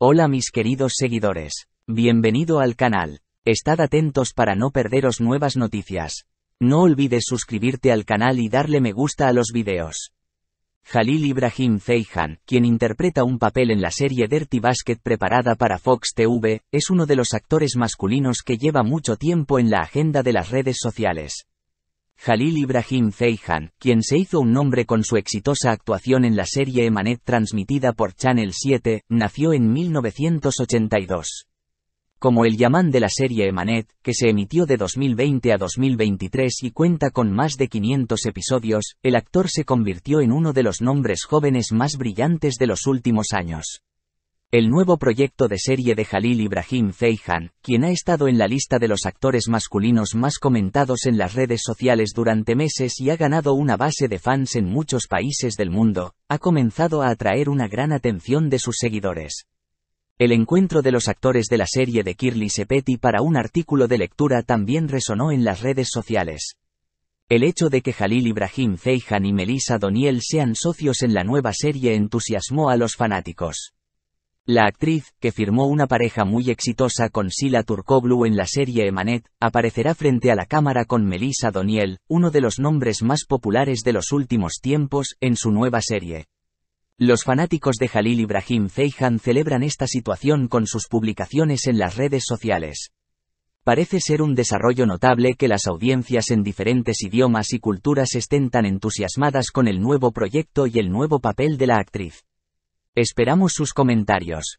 Hola mis queridos seguidores. Bienvenido al canal. Estad atentos para no perderos nuevas noticias. No olvides suscribirte al canal y darle me gusta a los videos. Jalil Ibrahim Feijan, quien interpreta un papel en la serie Dirty Basket preparada para Fox TV, es uno de los actores masculinos que lleva mucho tiempo en la agenda de las redes sociales. Jalil Ibrahim Zeyhan, quien se hizo un nombre con su exitosa actuación en la serie Emanet transmitida por Channel 7, nació en 1982. Como el Yamán de la serie Emanet, que se emitió de 2020 a 2023 y cuenta con más de 500 episodios, el actor se convirtió en uno de los nombres jóvenes más brillantes de los últimos años. El nuevo proyecto de serie de Halil Ibrahim Feijan, quien ha estado en la lista de los actores masculinos más comentados en las redes sociales durante meses y ha ganado una base de fans en muchos países del mundo, ha comenzado a atraer una gran atención de sus seguidores. El encuentro de los actores de la serie de Kirli Sepeti para un artículo de lectura también resonó en las redes sociales. El hecho de que Halil Ibrahim Feijan y Melissa Doniel sean socios en la nueva serie entusiasmó a los fanáticos. La actriz, que firmó una pareja muy exitosa con Sila turcoblu en la serie Emanet, aparecerá frente a la cámara con Melissa Doniel, uno de los nombres más populares de los últimos tiempos, en su nueva serie. Los fanáticos de Halil Ibrahim Feijan celebran esta situación con sus publicaciones en las redes sociales. Parece ser un desarrollo notable que las audiencias en diferentes idiomas y culturas estén tan entusiasmadas con el nuevo proyecto y el nuevo papel de la actriz. Esperamos sus comentarios.